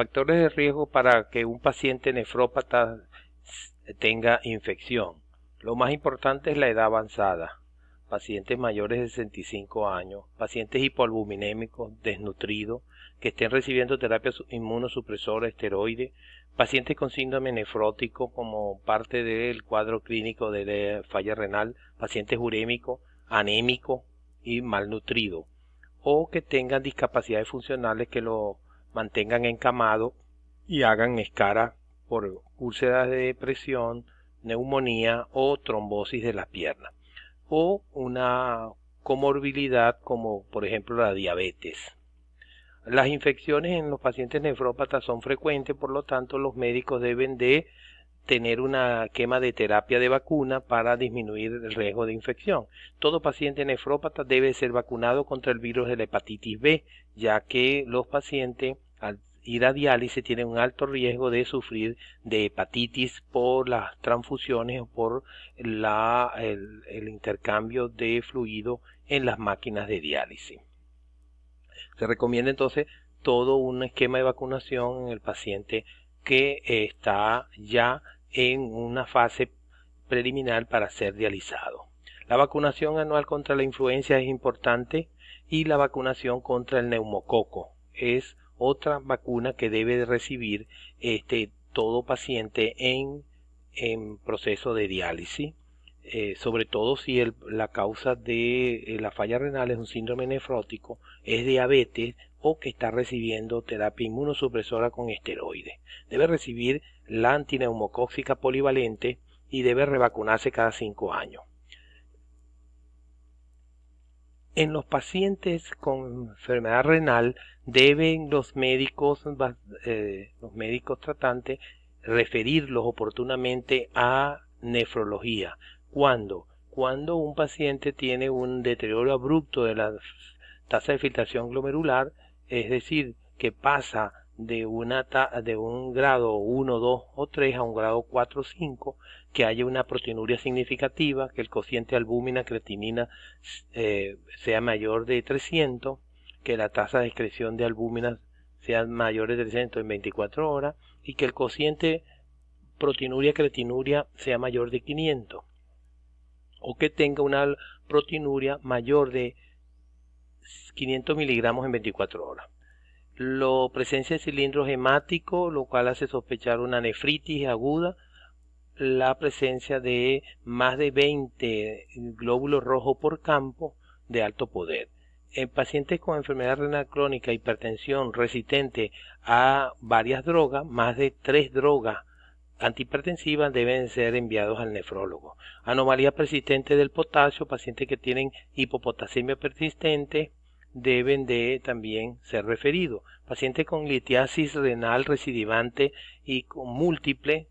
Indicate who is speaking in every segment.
Speaker 1: factores de riesgo para que un paciente nefrópata tenga infección. Lo más importante es la edad avanzada, pacientes mayores de 65 años, pacientes hipoalbuminémicos, desnutridos, que estén recibiendo terapias inmunosupresora, esteroides, pacientes con síndrome nefrótico como parte del cuadro clínico de falla renal, pacientes urémicos, anémicos y malnutridos, o que tengan discapacidades funcionales que lo mantengan encamado y hagan escara por úlceras de depresión, neumonía o trombosis de las piernas o una comorbilidad como por ejemplo la diabetes. Las infecciones en los pacientes nefrópatas son frecuentes, por lo tanto los médicos deben de tener una quema de terapia de vacuna para disminuir el riesgo de infección. Todo paciente nefrópata debe ser vacunado contra el virus de la hepatitis B, ya que los pacientes al ir a diálisis tiene un alto riesgo de sufrir de hepatitis por las transfusiones o por el, intercambio de fluido en las máquinas de diálisis. Se recomienda entonces todo un esquema de vacunación en el paciente que está ya en una fase preliminar para ser dializado. La vacunación anual contra la influenza es importante y la vacunación contra el neumococo es otra vacuna que debe recibir este, todo paciente en, proceso de diálisis. Eh, sobre todo si la causa de eh, la falla renal es un síndrome nefrótico, es diabetes o que está recibiendo terapia inmunosupresora con esteroides. Debe recibir la antineumocóxica polivalente y debe revacunarse cada cinco años. En los pacientes con enfermedad renal deben los médicos, eh, los médicos tratantes referirlos oportunamente a nefrología. ¿Cuándo? Cuando un paciente tiene un deterioro abrupto de la tasa de filtración glomerular, es decir, que pasa de, de un grado 1, 2 o 3 a un grado 4, o 5, que haya una proteinuria significativa, que el cociente albúmina cretinina eh, sea mayor de 300, que la tasa de excreción de albúmina sea mayor de 300 en 24 horas y que el cociente proteinuria cretinuria sea mayor de 500 o que tenga una proteinuria mayor de 500 miligramos en 24 horas lo presencia de cilindros hemáticos, lo cual hace sospechar una nefritis aguda, la presencia de más de 20 glóbulos rojos por campo de alto poder. En pacientes con enfermedad renal crónica, hipertensión resistente a varias drogas, más de tres drogas antihipertensivas deben ser enviados al nefrólogo. Anomalía persistente del potasio, pacientes que tienen hipopotasemia persistente, deben de también ser referidos. Paciente con litiasis renal recidivante y con múltiple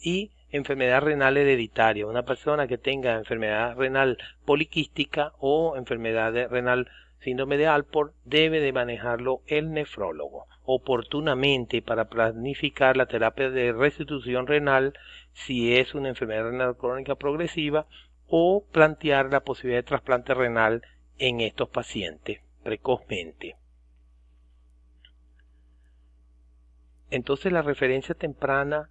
Speaker 1: y enfermedad renal hereditaria. Una persona que tenga enfermedad renal poliquística o enfermedad renal síndrome de Alport debe de manejarlo el nefrólogo oportunamente para planificar la terapia de restitución renal si es una enfermedad renal crónica progresiva o plantear la posibilidad de trasplante renal en estos pacientes precozmente. Entonces la referencia temprana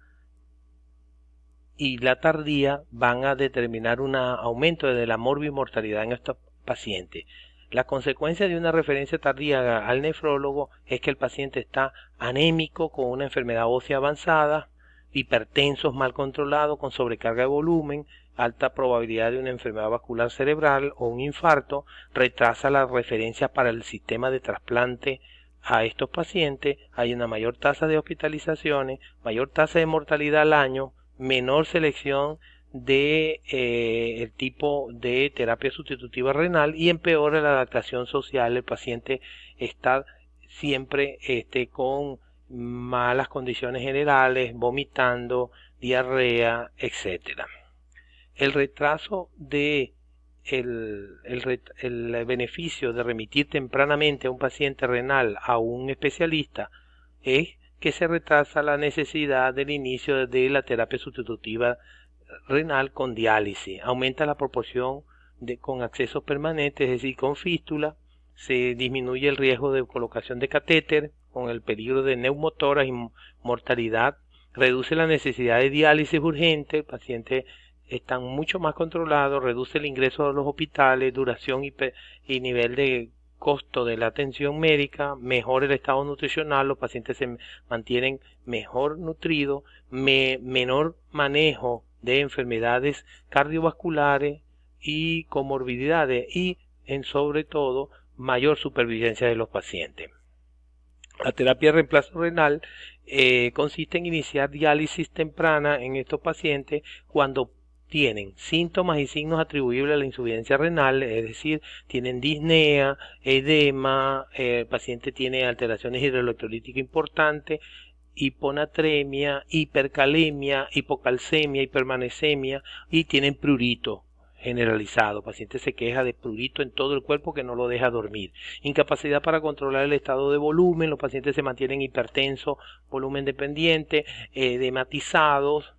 Speaker 1: y la tardía van a determinar un aumento de la mortalidad en estos pacientes. La consecuencia de una referencia tardía al nefrólogo es que el paciente está anémico con una enfermedad ósea avanzada, hipertensos mal controlados, con sobrecarga de volumen, alta probabilidad de una enfermedad vascular cerebral o un infarto, retrasa la referencia para el sistema de trasplante a estos pacientes, hay una mayor tasa de hospitalizaciones, mayor tasa de mortalidad al año, menor selección de eh, el tipo de terapia sustitutiva renal y empeora la adaptación social. El paciente está siempre este, con malas condiciones generales, vomitando, diarrea, etcétera el retraso de el, beneficio de remitir tempranamente a un paciente renal a un especialista es que se retrasa la necesidad del inicio de la terapia sustitutiva renal con diálisis, aumenta la proporción de, con accesos permanentes, es decir, con fístula, se disminuye el riesgo de colocación de catéter, con el peligro de neumotoras y mortalidad, reduce la necesidad de diálisis urgente, el paciente están mucho más controlados, reduce el ingreso a los hospitales, duración y, nivel de costo de la atención médica, mejora el estado nutricional, los pacientes se mantienen mejor nutridos, menor manejo de enfermedades cardiovasculares y comorbididades y, en sobre todo, mayor supervivencia de los pacientes. La terapia de reemplazo renal eh, consiste en iniciar diálisis temprana en estos pacientes cuando tienen síntomas y signos atribuibles a la insuficiencia renal, es decir, tienen disnea, edema, el eh, paciente tiene alteraciones hidroelectrolíticas importantes, hiponatremia, hipercalemia, hipocalcemia, hipermanecemia y tienen prurito generalizado. El paciente se queja de prurito en todo el cuerpo que no lo deja dormir. Incapacidad para controlar el estado de volumen, los pacientes se mantienen hipertensos, volumen dependiente, edematizados, eh,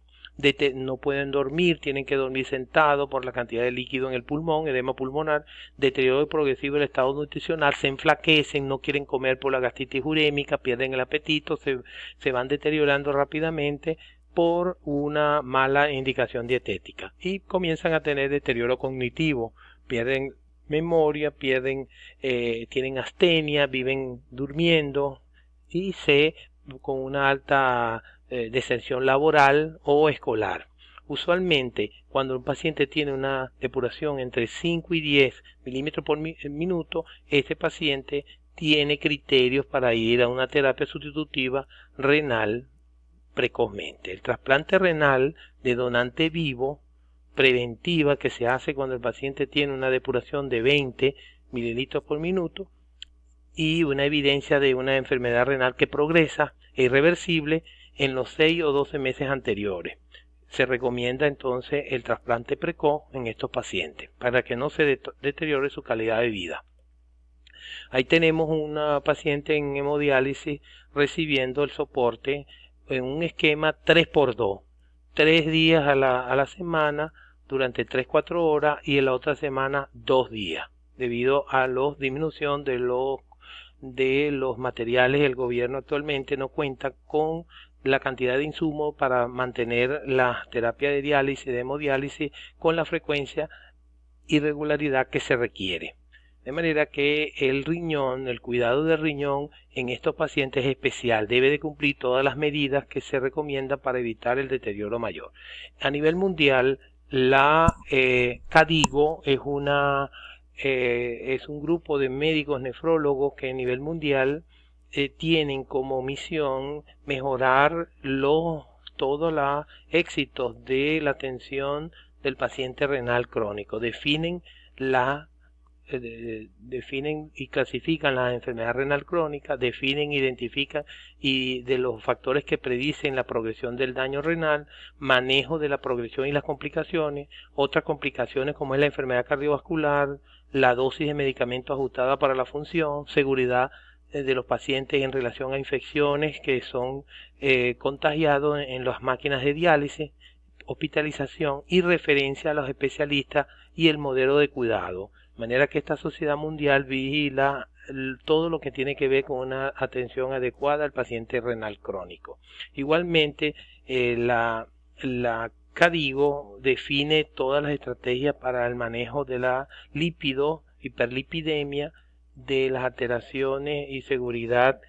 Speaker 1: no pueden dormir, tienen que dormir sentado por la cantidad de líquido en el pulmón, edema pulmonar, deterioro progresivo del estado nutricional, se enflaquecen, no quieren comer por la gastritis urémica, pierden el apetito, se, van deteriorando rápidamente por una mala indicación dietética y comienzan a tener deterioro cognitivo, pierden memoria, pierden, eh, tienen astenia, viven durmiendo y se con una alta eh, descensión laboral o escolar. Usualmente, cuando un paciente tiene una depuración entre 5 y 10 milímetros por eh, minuto, este paciente tiene criterios para ir a una terapia sustitutiva renal precozmente. El trasplante renal de donante vivo preventiva que se hace cuando el paciente tiene una depuración de 20 mililitros por minuto y una evidencia de una enfermedad renal que progresa e irreversible en los 6 o 12 meses anteriores. Se recomienda entonces el trasplante precoz en estos pacientes para que no se deteriore su calidad de vida. Ahí tenemos una paciente en hemodiálisis recibiendo el soporte en un esquema 3x2, 3 días a la, semana durante 3-4 horas y en la otra semana 2 días, debido a la disminución de los, de los materiales. El gobierno actualmente no cuenta con la cantidad de insumo para mantener la terapia de diálisis, de hemodiálisis, con la frecuencia y regularidad que se requiere. De manera que el riñón, el cuidado del riñón en estos pacientes es especial, debe de cumplir todas las medidas que se recomienda para evitar el deterioro mayor. A nivel mundial, la eh, CADIGO es una eh, es un grupo de médicos nefrólogos que a nivel mundial eh, tienen como misión mejorar todos los éxitos de la atención del paciente renal crónico. Definen la eh, definen y clasifican la enfermedad renal crónica, definen, identifican y de los factores que predicen la progresión del daño renal, manejo de la progresión y las complicaciones, otras complicaciones como es la enfermedad cardiovascular, la dosis de medicamento ajustada para la función, seguridad eh, de los pacientes en relación a infecciones que son eh, contagiados en las máquinas de diálisis, hospitalización y referencia a los especialistas y el modelo de cuidado. De manera que esta sociedad mundial vigila todo lo que tiene que ver con una atención adecuada al paciente renal crónico. Igualmente, eh, la, la CADIGO define todas las estrategias para el manejo de la lípido hiperlipidemia, de las alteraciones y seguridad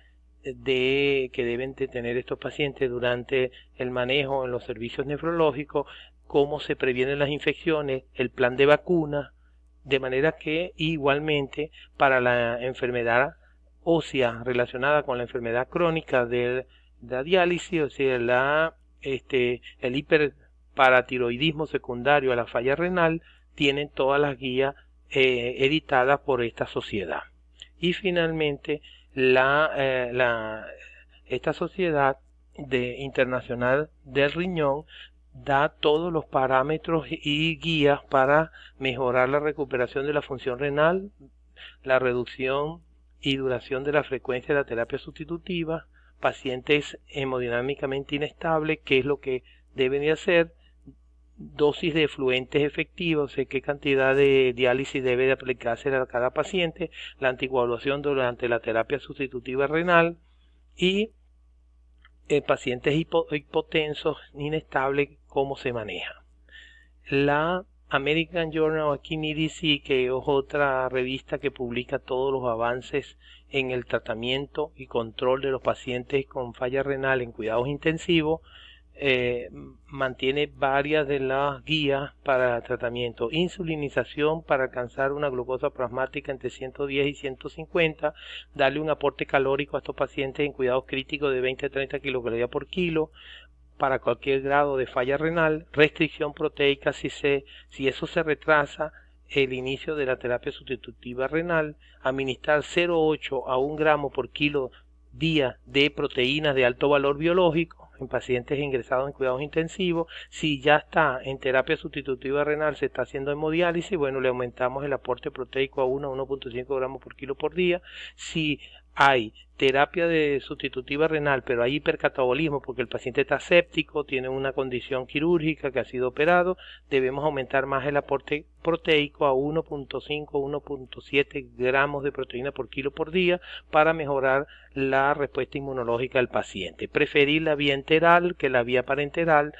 Speaker 1: de que deben de tener estos pacientes durante el manejo en los servicios nefrológicos, cómo se previenen las infecciones, el plan de vacunas, de manera que igualmente para la enfermedad ósea relacionada con la enfermedad crónica de la diálisis, o sea, la, este, el hiperparatiroidismo secundario a la falla renal, tienen todas las guías eh, editadas por esta sociedad y finalmente eh, la, esta sociedad de internacional del riñón da todos los parámetros y guías para mejorar la recuperación de la función renal, la reducción y duración de la frecuencia de la terapia sustitutiva, pacientes hemodinámicamente inestables, qué es lo que deben de hacer, dosis de efluentes efectivos, qué cantidad de diálisis debe aplicarse a cada paciente, la anticoagulación durante la terapia sustitutiva renal y en eh, pacientes hipotensos, inestables, cómo se maneja. La American Journal of Disease que es otra revista que publica todos los avances en el tratamiento y control de los pacientes con falla renal en cuidados intensivos, eh, mantiene varias de las guías para tratamiento. Insulinización para alcanzar una glucosa plasmática entre 110 y 150. Darle un aporte calórico a estos pacientes en cuidados críticos de 20 a 30 kilocalorías por kilo para cualquier grado de falla renal. Restricción proteica si, se, si eso se retrasa el inicio de la terapia sustitutiva renal. Administrar 0,8 a 1 gramo por kilo día de proteínas de alto valor biológico en pacientes ingresados en cuidados intensivos. Si ya está en terapia sustitutiva renal, se está haciendo hemodiálisis, bueno, le aumentamos el aporte proteico a 1 a 1.5 gramos por kilo por día. Si hay terapia de sustitutiva renal, pero hay hipercatabolismo porque el paciente está séptico, tiene una condición quirúrgica que ha sido operado, debemos aumentar más el aporte proteico a 1.5, 1.7 gramos de proteína por kilo por día para mejorar la respuesta inmunológica del paciente. Preferir la vía enteral que la vía parenteral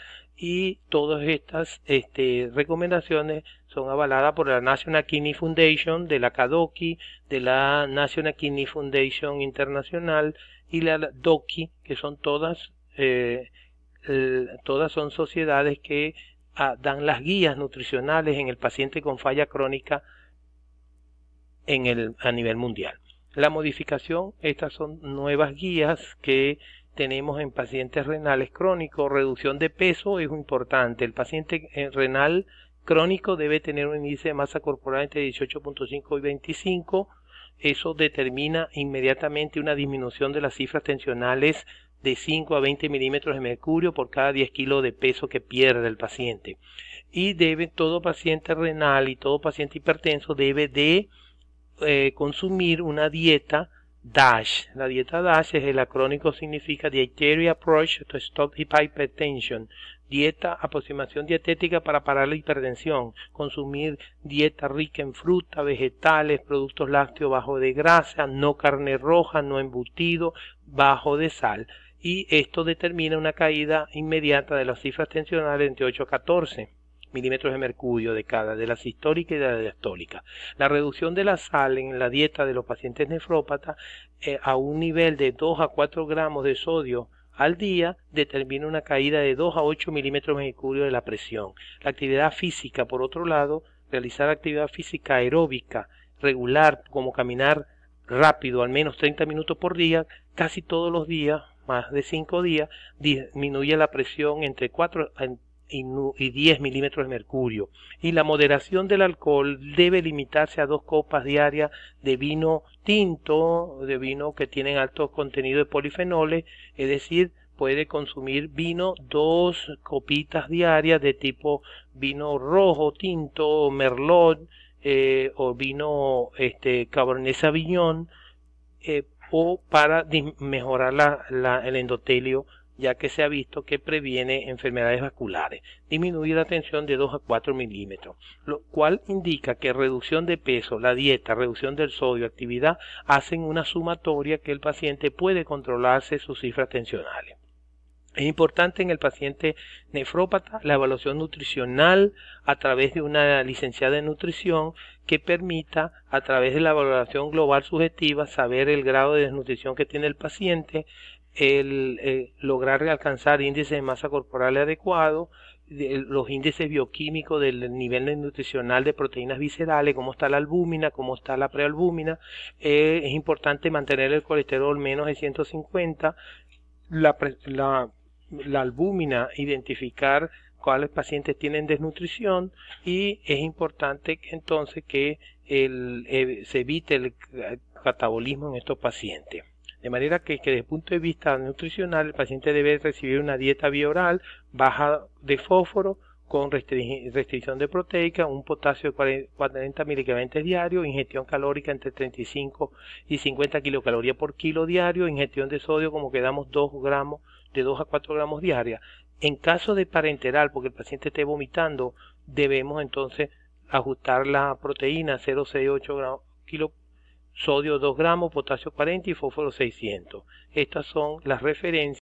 Speaker 1: y todas estas este, recomendaciones son avaladas por la National Kidney Foundation, de la CADOCI, de la National Kidney Foundation Internacional y la DOKI que son todas, eh, todas son sociedades que ah, dan las guías nutricionales en el paciente con falla crónica en el, a nivel mundial. La modificación, estas son nuevas guías que tenemos en pacientes renales crónicos. Reducción de peso es importante. El paciente eh, renal crónico debe tener un índice de masa corporal entre 18.5 y 25. Eso determina inmediatamente una disminución de las cifras tensionales de 5 a 20 milímetros de mercurio por cada 10 kilos de peso que pierde el paciente. Y debe todo paciente renal y todo paciente hipertenso debe de eh, consumir una dieta DASH. La dieta DASH es el acrónico significa Dietary Approach to Stop Hypertension. Dieta, aproximación dietética para parar la hipertensión. Consumir dieta rica en fruta, vegetales, productos lácteos bajo de grasa, no carne roja, no embutido, bajo de sal. Y esto determina una caída inmediata de las cifras tensionales entre 8 a 14 milímetros de mercurio de cada, de las sistólica y de la diastólica. La reducción de la sal en la dieta de los pacientes nefrópatas eh, a un nivel de 2 a 4 gramos de sodio al día determina una caída de 2 a 8 milímetros de mercurio de la presión. La actividad física, por otro lado, realizar actividad física aeróbica regular, como caminar rápido, al menos 30 minutos por día, casi todos los días, más de 5 días, disminuye la presión entre 4 y, diez 10 milímetros de mercurio. Y la moderación del alcohol debe limitarse a dos copas diarias de vino tinto, de vino que tienen alto contenido de polifenoles, es decir, puede consumir vino dos copitas diarias de tipo vino rojo, tinto, merlot eh, o vino este, cabernet sauvignon eh, o para mejorar la, el endotelio ya que se ha visto que previene enfermedades vasculares, disminuir la tensión de 2 a 4 milímetros, lo cual indica que reducción de peso, la dieta, reducción del sodio, actividad, hacen una sumatoria que el paciente puede controlarse sus cifras tensionales. Es importante en el paciente nefrópata la evaluación nutricional a través de una licenciada en nutrición que permita a través de la evaluación global subjetiva saber el grado de desnutrición que tiene el paciente, el, eh, lograr alcanzar índices de masa corporal adecuado, los índices bioquímicos del nivel nutricional de proteínas viscerales, cómo está la albúmina, cómo está la prealbúmina. Eh, es importante mantener el colesterol menos de 150, la, albúmina, identificar cuáles pacientes tienen desnutrición y es importante entonces que eh, se evite el catabolismo en estos pacientes. De manera que, desde el punto de vista nutricional el paciente debe recibir una dieta bioral baja de fósforo, con restricción de proteica, un potasio de 40 miligramos diario, ingestión calórica entre 35 y 50 kilocalorías por kilo diario, ingestión de sodio como quedamos 2 gramos, de 2 a 4 gramos diaria. En caso de parenteral, porque el paciente esté vomitando, debemos entonces ajustar la proteína 0,68 gramos, kilo, sodio 2 gramos, potasio 40 y fósforo 600. Estas son las referencias